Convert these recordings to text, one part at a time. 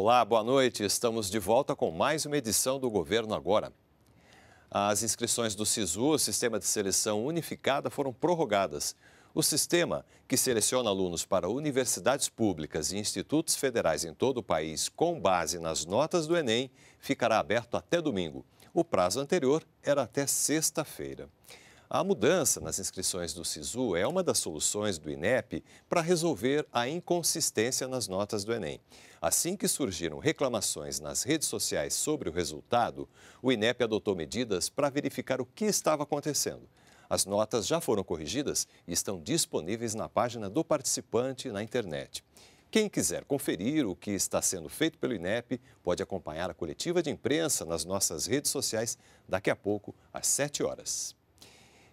Olá, boa noite. Estamos de volta com mais uma edição do Governo Agora. As inscrições do SISU, Sistema de Seleção Unificada, foram prorrogadas. O sistema, que seleciona alunos para universidades públicas e institutos federais em todo o país com base nas notas do Enem, ficará aberto até domingo. O prazo anterior era até sexta-feira. A mudança nas inscrições do SISU é uma das soluções do INEP para resolver a inconsistência nas notas do Enem. Assim que surgiram reclamações nas redes sociais sobre o resultado, o INEP adotou medidas para verificar o que estava acontecendo. As notas já foram corrigidas e estão disponíveis na página do participante na internet. Quem quiser conferir o que está sendo feito pelo INEP pode acompanhar a coletiva de imprensa nas nossas redes sociais daqui a pouco, às 7 horas.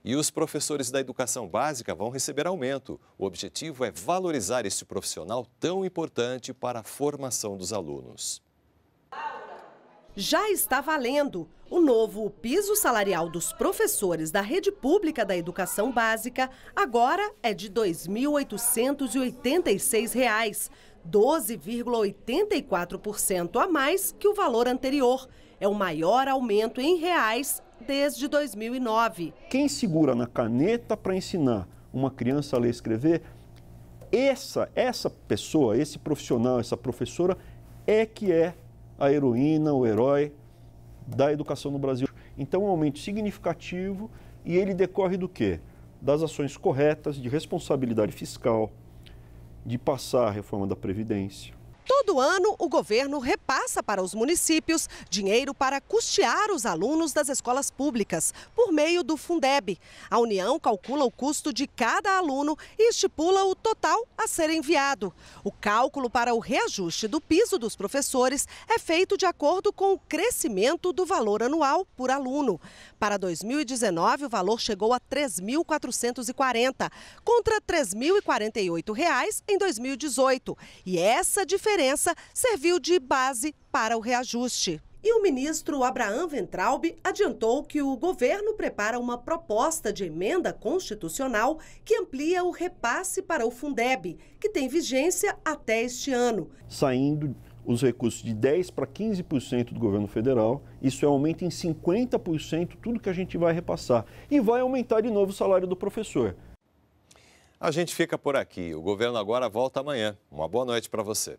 E os professores da educação básica vão receber aumento. O objetivo é valorizar esse profissional tão importante para a formação dos alunos. Já está valendo! O novo piso salarial dos professores da rede pública da educação básica agora é de R$ 2.886, 12,84% a mais que o valor anterior. É o maior aumento em reais desde 2009. Quem segura na caneta para ensinar uma criança a ler e escrever, essa, essa pessoa, esse profissional, essa professora é que é a heroína, o herói da educação no Brasil. Então, é um aumento significativo e ele decorre do quê? Das ações corretas de responsabilidade fiscal, de passar a reforma da Previdência. Todo ano, o governo repassa para os municípios dinheiro para custear os alunos das escolas públicas, por meio do Fundeb. A União calcula o custo de cada aluno e estipula o total a ser enviado. O cálculo para o reajuste do piso dos professores é feito de acordo com o crescimento do valor anual por aluno. Para 2019, o valor chegou a R$ 3.440, contra R$ 3.048 em 2018. E essa diferença serviu de base para o reajuste. E o ministro Abraham Ventralbe adiantou que o governo prepara uma proposta de emenda constitucional que amplia o repasse para o Fundeb, que tem vigência até este ano. Saindo os recursos de 10% para 15% do governo federal, isso é aumenta em 50% tudo que a gente vai repassar. E vai aumentar de novo o salário do professor. A gente fica por aqui. O governo agora volta amanhã. Uma boa noite para você.